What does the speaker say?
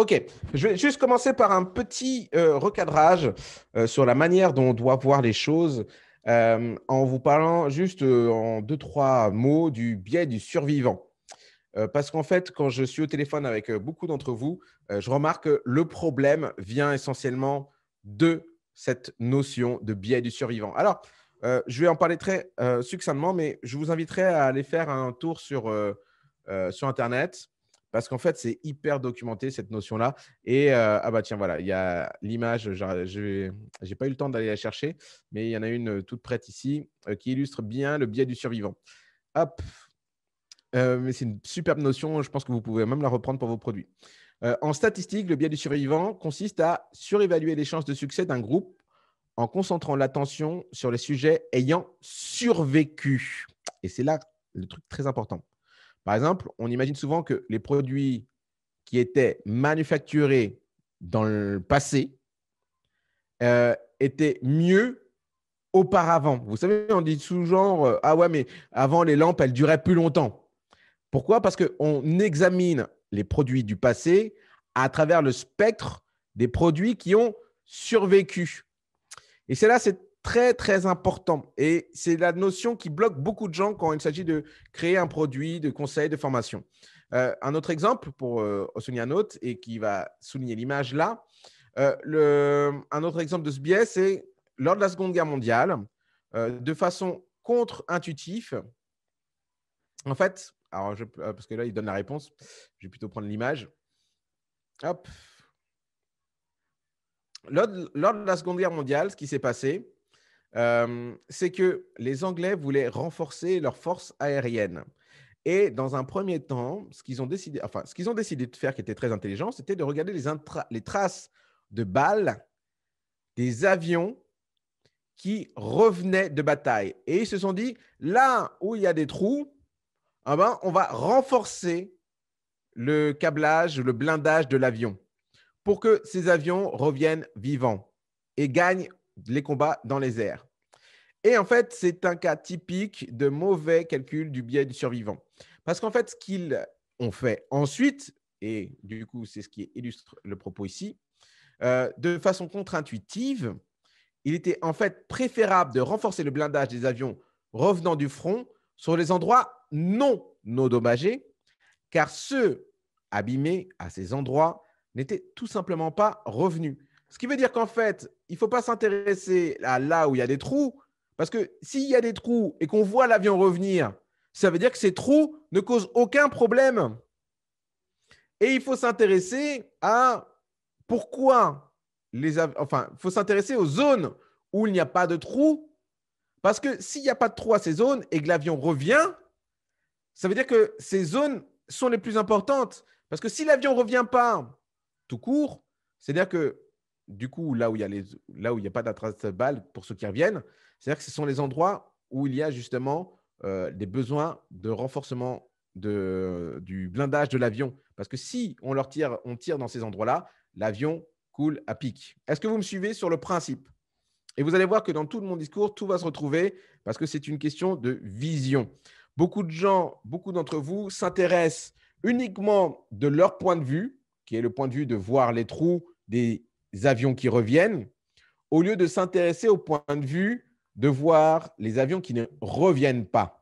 Ok, je vais juste commencer par un petit euh, recadrage euh, sur la manière dont on doit voir les choses euh, en vous parlant juste en deux, trois mots du biais du survivant. parce qu'en fait, quand je suis au téléphone avec beaucoup d'entre vous, je remarque que le problème vient essentiellement de cette notion de biais du survivant. Alors, je vais en parler très succinctement, mais je vous inviterai à aller faire un tour sur, sur Internet parce qu'en fait, c'est hyper documenté cette notion-là. Et euh, ah bah tiens, voilà, il y a l'image, je n'ai pas eu le temps d'aller la chercher, mais il y en a une euh, toute prête ici euh, qui illustre bien le biais du survivant. Hop, mais c'est une superbe notion, je pense que vous pouvez même la reprendre pour vos produits. en statistique, le biais du survivant consiste à surévaluer les chances de succès d'un groupe en concentrant l'attention sur les sujets ayant survécu. Et c'est là le truc très important. Par exemple, on imagine souvent que les produits qui étaient manufacturés dans le passé euh, étaient mieux auparavant. Vous savez, on dit sous genre, euh, ah ouais, mais avant, les lampes, elles duraient plus longtemps. Pourquoi Parce qu'on examine les produits du passé à travers le spectre des produits qui ont survécu. Et c'est là c'est très, très important. Et c'est la notion qui bloque beaucoup de gens quand il s'agit de créer un produit, de conseil, de formation. Euh, un autre exemple pour souligner un autre et qui va souligner l'image là. Euh, le, un autre exemple de ce biais, c'est lors de la Seconde Guerre mondiale, euh, de façon contre-intuitive, en fait, alors je, parce que là, il donne la réponse, je vais plutôt prendre l'image. Hop. lors de la Seconde Guerre mondiale, ce qui s'est passé, c'est que les Anglais voulaient renforcer leur forces aérienne. Et dans un premier temps, ce qu'ils ont décidé, enfin, ce qu'ils ont décidé de faire, qui était très intelligent, c'était de regarder les, les traces de balles des avions qui revenaient de bataille. Et ils se sont dit, là où il y a des trous, ah ben, on va renforcer le câblage, le blindage de l'avion pour que ces avions reviennent vivants et gagnent les combats dans les airs. Et en fait, c'est un cas typique de mauvais calcul du biais du survivant. Parce qu'en fait, ce qu'ils ont fait ensuite, et du coup, c'est ce qui illustre le propos ici, euh, de façon contre-intuitive, il était en fait préférable de renforcer le blindage des avions revenant du front sur les endroits non endommagés, car ceux abîmés à ces endroits n'étaient tout simplement pas revenus. Ce qui veut dire qu'en fait, il ne faut pas s'intéresser à là où il y a des trous, parce que s'il y a des trous et qu'on voit l'avion revenir, ça veut dire que ces trous ne causent aucun problème. Et il faut s'intéresser à pourquoi les enfin, il faut s'intéresser aux zones où il n'y a pas de trous, parce que s'il n'y a pas de trous à ces zones et que l'avion revient, ça veut dire que ces zones sont les plus importantes. Parce que si l'avion ne revient pas tout court, c'est-à-dire que du coup, là où il n'y a, a, pas de balle pour ceux qui reviennent, c'est-à-dire que ce sont les endroits où il y a justement euh, des besoins de renforcement de, du blindage de l'avion. Parce que si on, leur tire, on tire dans ces endroits-là, l'avion coule à pic. Est-ce que vous me suivez sur le principe Et vous allez voir que dans tout mon discours, tout va se retrouver parce que c'est une question de vision. Beaucoup de gens, beaucoup d'entre vous s'intéressent uniquement de leur point de vue, qui est le point de vue de voir les trous des avions qui reviennent, au lieu de s'intéresser au point de vue de voir les avions qui ne reviennent pas.